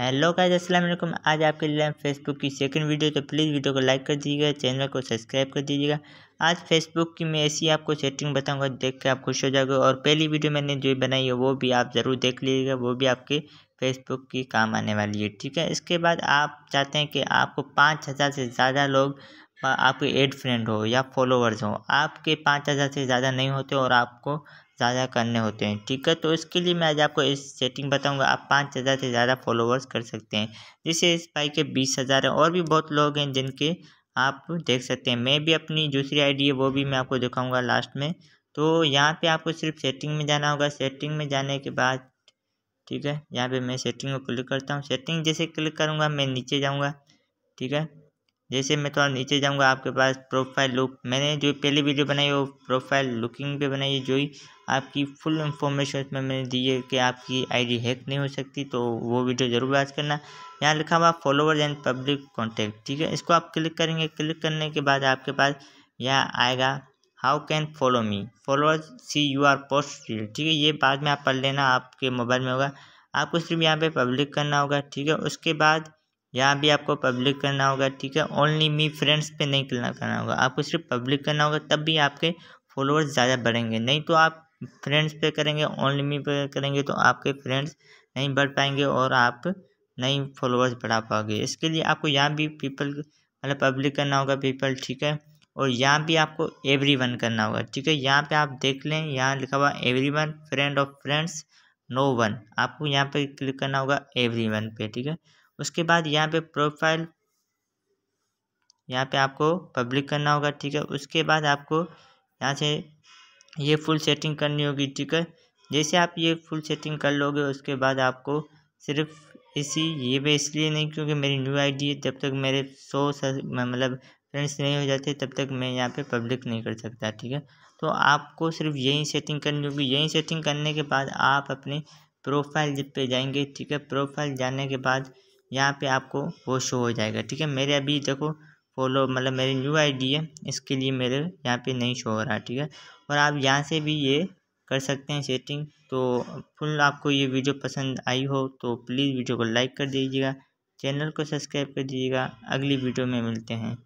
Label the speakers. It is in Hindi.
Speaker 1: हेलो गाइस अस्सलाम वालेकुम आज आपके लिए हम फेसबुक की सेकंड वीडियो तो प्लीज़ वीडियो को लाइक कर दीजिएगा चैनल को सब्सक्राइब कर दीजिएगा आज फेसबुक की मैं ऐसी आपको सेटिंग बताऊंगा देख के आप खुश हो जाओगे और पहली वीडियो मैंने जो बनाई है वो भी आप ज़रूर देख लीजिएगा वो भी आपके फेसबुक की काम आने वाली है ठीक है इसके बाद आप चाहते हैं कि आपको पाँच हज़ार से ज़्यादा लोग आपके एड फ्रेंड हो या फॉलोवर्स हो आपके पाँच हज़ार से ज़्यादा नहीं होते और आपको ज़्यादा करने होते हैं ठीक है तो इसके लिए मैं आज आपको इस सेटिंग बताऊंगा आप पाँच हज़ार से ज़्यादा फॉलोवर्स कर सकते हैं जिससे इस भाई के बीस हज़ार हैं और भी बहुत लोग हैं जिनके आप देख सकते हैं मैं भी अपनी दूसरी आईडी है वो भी मैं आपको दिखाऊंगा लास्ट में तो यहाँ पे आपको सिर्फ सेटिंग में जाना होगा सेटिंग में जाने के बाद ठीक है यहाँ पर मैं सेटिंग को क्लिक करता हूँ सेटिंग जैसे क्लिक करूँगा मैं नीचे जाऊँगा ठीक है जैसे मैं थोड़ा नीचे जाऊंगा आपके पास प्रोफाइल लुक मैंने जो पहली वीडियो बनाई वो प्रोफाइल लुकिंग पे बनाई है जो ही आपकी फुल इंफॉर्मेशन उसमें मैंने दी है कि आपकी आईडी हैक नहीं हो सकती तो वो वीडियो ज़रूर वाच करना यहाँ लिखा हुआ फॉलोवर एंड पब्लिक कॉन्टैक्ट ठीक है इसको आप क्लिक करेंगे क्लिक करने के बाद आपके पास यहाँ आएगा how can follow me followers see you are post ठीक है ये बाद में आप पढ़ लेना आपके मोबाइल में होगा आपको सिर्फ यहाँ पे पब्लिक करना होगा ठीक है उसके बाद यहाँ भी आपको पब्लिक करना होगा ठीक है ओनली मी फ्रेंड्स पे नहीं करना करना होगा आपको सिर्फ पब्लिक करना होगा तब भी आपके फॉलोअर्स ज़्यादा बढ़ेंगे नहीं तो आप फ्रेंड्स पे करेंगे ओनली मी पे करेंगे तो आपके फ्रेंड्स नहीं बढ़ पाएंगे और आप नहीं फॉलोअर्स बढ़ा पाओगे इसके लिए आपको यहाँ भी पीपल मतलब पब्लिक करना होगा पीपल ठीक है और यहाँ भी आपको एवरी वन करना होगा ठीक है यहाँ पर आप देख लें यहाँ लिखा हुआ every one friend of friends no one आपको यहाँ पर क्लिक करना होगा एवरी वन पे ठीक है उसके बाद यहाँ पे प्रोफाइल यहाँ पे आपको पब्लिक करना होगा ठीक है उसके बाद आपको यहाँ से ये फुल सेटिंग करनी होगी ठीक है जैसे आप ये फुल सेटिंग कर लोगे उसके बाद आपको सिर्फ इसी ये भी इसलिए नहीं क्योंकि मेरी न्यू आईडी है जब तक मेरे सौ मतलब फ्रेंड्स नहीं हो जाते तब तक मैं यहाँ पे पब्लिक नहीं कर सकता ठीक है तो आपको सिर्फ यही सेटिंग करनी होगी यही सेटिंग करने के बाद आप अपने प्रोफाइल पे जाएंगे ठीक है प्रोफाइल जाने के बाद यहाँ पे आपको वो शो हो जाएगा ठीक है मेरे अभी देखो फॉलो मतलब मेरी न्यू आईडी है इसके लिए मेरे यहाँ पे नहीं शो हो रहा ठीक है और आप यहाँ से भी ये कर सकते हैं सेटिंग तो फुल आपको ये वीडियो पसंद आई हो तो प्लीज़ वीडियो को लाइक कर दीजिएगा चैनल को सब्सक्राइब कर दीजिएगा अगली वीडियो में मिलते हैं